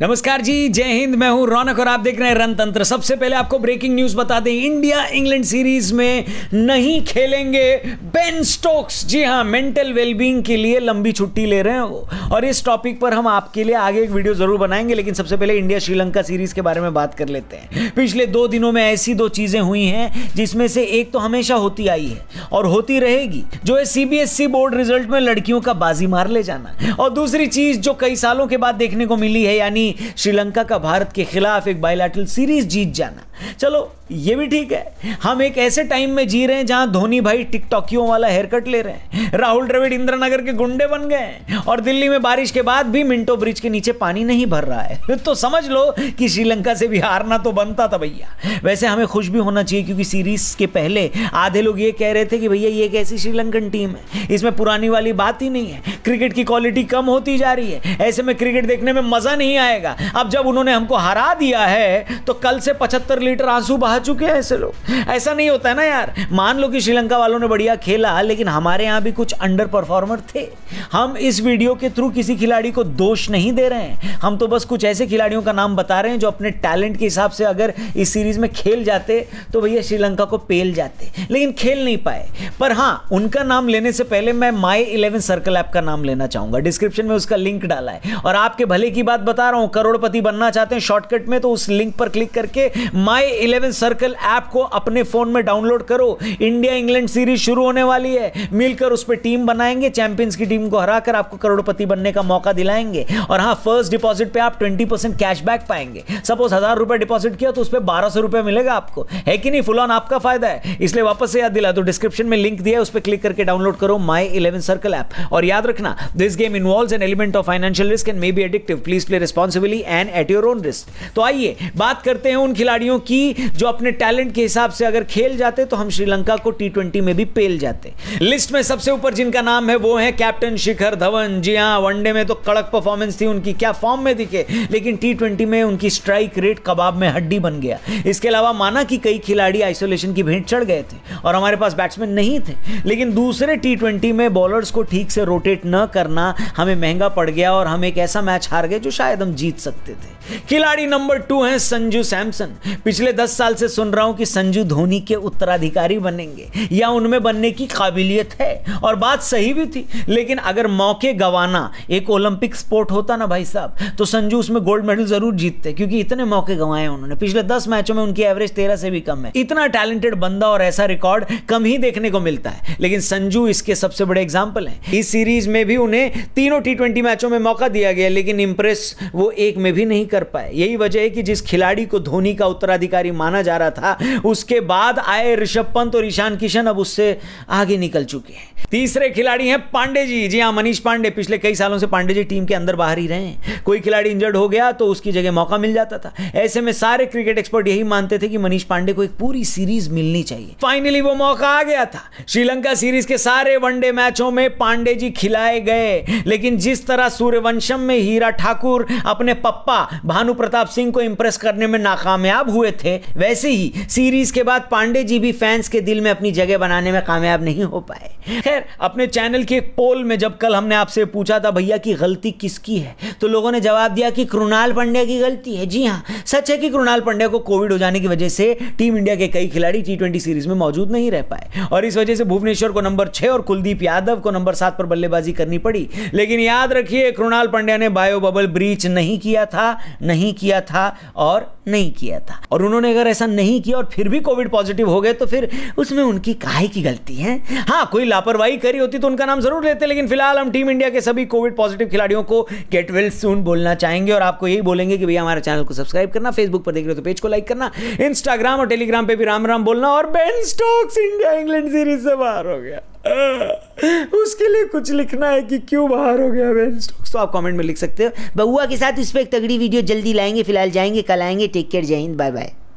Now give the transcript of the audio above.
नमस्कार जी जय हिंद मैं हूं रौनक और आप देख रहे हैं रणतंत्र सबसे पहले आपको ब्रेकिंग न्यूज बता दें इंडिया इंग्लैंड सीरीज में नहीं खेलेंगे बेन स्टोक्स जी हां मेंटल वेलबींग के लिए लंबी छुट्टी ले रहे हैं और इस टॉपिक पर हम आपके लिए आगे एक वीडियो जरूर बनाएंगे लेकिन सबसे पहले इंडिया श्रीलंका सीरीज के बारे में बात कर लेते हैं पिछले दो दिनों में ऐसी दो चीजें हुई हैं जिसमें से एक तो हमेशा होती आई है और होती रहेगी जो है सीबीएसई बोर्ड रिजल्ट में लड़कियों का बाजी मार ले जाना और दूसरी चीज जो कई सालों के बाद देखने को मिली है यानी नहीं श्रीलंका का भारत के खिलाफ एक बायलैटरल सीरीज जीत जाना चलो ये भी ठीक है हम एक ऐसे टाइम में जी रहे हैं जहां धोनी भाई टिकटॉकियों वाला हेयर कट ले रहे हैं राहुल द्रविड़ इंद्रनगर के गुंडे बन गए हैं और दिल्ली में बारिश के बाद भी मिंटो ब्रिज के नीचे पानी नहीं भर रहा है तो समझ लो कि श्रीलंका से भी हारना तो बनता था भैया वैसे हमें खुश भी होना चाहिए क्योंकि सीरीज के पहले आधे लोग ये कह रहे थे कि भैया ये एक ऐसी श्रीलंकन टीम है इसमें पुरानी वाली बात ही नहीं है क्रिकेट की क्वालिटी कम होती जा रही है ऐसे में क्रिकेट देखने में मजा नहीं आएगा जाएगा अब जब उन्होंने हमको हरा दिया है तो कल से पचहत्तर लीटर आंसू बहा चुके हैं ऐसे लोग ऐसा नहीं होता है ना यार मान लो कि श्रीलंका वालों ने बढ़िया खेला लेकिन हमारे यहाँ भी कुछ अंडर परफॉर्मर थे हम इस वीडियो के थ्रू किसी खिलाड़ी को दोष नहीं दे रहे हैं हम तो बस कुछ ऐसे खिलाड़ियों का नाम बता रहे हैं जो अपने टैलेंट के हिसाब से अगर इस सीरीज में खेल जाते तो भैया श्रीलंका को पेल जाते लेकिन खेल नहीं पाए पर हाँ उनका नाम लेने से पहले मैं माई इलेवन सर्कल ऐप का नाम लेना चाहूंगा डिस्क्रिप्शन में उसका लिंक डाला है और आपके भले की बात बता रहा हूं करोड़पति बनना चाहते हैं शॉर्टकट में तो उस लिंक पर क्लिक करके माई इलेवन सर्कल ऐप को अपने फोन में डाउनलोड करो इंडिया इंग्लैंड सीरीज शुरू होने वाली है मिलकर उस पर टीम बनाएंगे चैंपियंस की टीम को हराकर आपको करोड़पति बनने का मौका दिलाएंगे और हाँ फर्स्ट डिपॉजिट पर आप ट्वेंटी कैशबैक पाएंगे सपोज हजार रुपए डिपॉजिट किया तो उस पर बारह सौ रुपए मिलेगा आपको है कि नहीं फुल ऑन आपका फायदा है इसलिए वापस से याद दिला तो डिस्क्रिप्शन में लिंक दिया उस पर क्लिक करके डाउनलोड करो माई इलेवन सर्कल ऐप और याद रखना this game involve an element of financial risk and may be addictive please play response responsibly and at your own risk तो आइए बात करते हैं उन खिलाड़ियों की जो अपने टैलेंट के हिसाब से अगर खेल जाते तो हम श्रीलंका को टी में भी पेल जाते लिस्ट में सबसे ऊपर जिनका नाम है वो है कैप्टन शिखर धवन जी हाँ वनडे में तो कड़क परफॉर्मेंस थी उनकी क्या फॉर्म में दिखे लेकिन टी में उनकी स्ट्राइक रेट कबाब में हड्डी बन गया इसके अलावा माना कि कई खिलाड़ी आइसोलेशन की भेंट चढ़ गए थे और हमारे पास बैट्समैन नहीं थे लेकिन दूसरे टी में बॉलर्स को ठीक से रोटेट न करना हमें महंगा पड़ गया और हम एक ऐसा मैच हार गए जो शायद हम जीत सकते थे खिलाड़ी नंबर टू हैं संजू सैमसन पिछले दस साल से सुन रहा हूं कि संजू धोनी के उत्तराधिकारी बनेंगे या उनमें बनने की काबिलियत है और बात सही भी थी लेकिन अगर मौके गवाना एक ओलंपिक स्पोर्ट होता ना भाई साहब तो संजू उसमें गोल्ड मेडल जरूर जीतते क्योंकि इतने मौके गंवाए उन्होंने पिछले दस मैचों में उनकी एवरेज तेरह से भी कम है इतना टैलेंटेड बंदा और ऐसा रिकॉर्ड कम ही देखने को मिलता है लेकिन संजू इसके सबसे बड़े एग्जाम्पल है इस सीरीज में भी उन्हें तीनों टी मैचों में मौका दिया गया लेकिन इंप्रेस वो एक में भी नहीं कर पाए यही वजह है कि जिस खिलाड़ी को धोनी का उत्तराधिकारी माना जा रहा था उसके बाद आए ऋषभ पंत और ईशान किशन अब उससे आगे निकल चुके हैं तीसरे खिलाड़ी हैं पांडे जी जी हाँ मनीष पांडे पिछले कई सालों से पांडे जी टीम के अंदर बाहर ही रहे हैं कोई खिलाड़ी इंजर्ड हो गया तो उसकी जगह मौका मिल जाता था ऐसे में सारे क्रिकेट एक्सपर्ट यही मानते थे कि मनीष पांडे को एक पूरी सीरीज मिलनी चाहिए फाइनली वो मौका आ गया था श्रीलंका सीरीज के सारे वनडे मैचों में पांडे जी खिलाए गए लेकिन जिस तरह सूर्यवंशम में हीरा ठाकुर अपने पप्पा भानु प्रताप सिंह को इंप्रेस करने में नाकामयाब हुए थे वैसे ही सीरीज के बाद पांडे जी भी फैंस के दिल में अपनी जगह बनाने में कामयाब नहीं हो पाए खैर अपने चैनल की एक पोल में जब कल हमने आपसे पूछा था भैया की गलती किसकी है तो लोगों ने जवाब दिया कि कृणाल पंड्या की गलती है जी हाँ सच है कि कृणाल पंड्या को कोविड हो जाने की वजह से टीम इंडिया के कई खिलाड़ी टी सीरीज में मौजूद नहीं रह पाए और इस वजह से भुवनेश्वर को नंबर छह और कुलदीप यादव को नंबर सात पर बल्लेबाजी करनी पड़ी लेकिन याद रखिए कृणाल पंड्या ने बायो बबल ब्रीच नहीं नहीं किया था नहीं किया था और नहीं किया था और उन्होंने अगर ऐसा नहीं किया और फिर भी कोविड पॉजिटिव हो गए तो फिर उसमें उनकी काहे की गलती है हाँ कोई लापरवाही करी होती तो उनका नाम जरूर लेते लेकिन फिलहाल हम टीम इंडिया के सभी कोविड पॉजिटिव खिलाड़ियों को गेट वेल सून बोलना चाहेंगे और आपको यही बोलेंगे कि भैया हमारे चैनल को सब्सक्राइब करना फेसबुक पर देख रहे हो तो पेज को लाइक करना इंस्टाग्राम और टेलीग्राम पर भी राम राम बोलना और Ben Stokes India England series से बाहर हो गया उसके लिए कुछ लिखना है कि क्यों बाहर हो गया बेन स्टोक्स तो आप कमेंट में लिख सकते हो बउआ के साथ उस पर एक तगड़ी वीडियो जल्दी लाएंगे फिलहाल जाएंगे कल आएंगे टेक केयर जय हिंद बाय बाय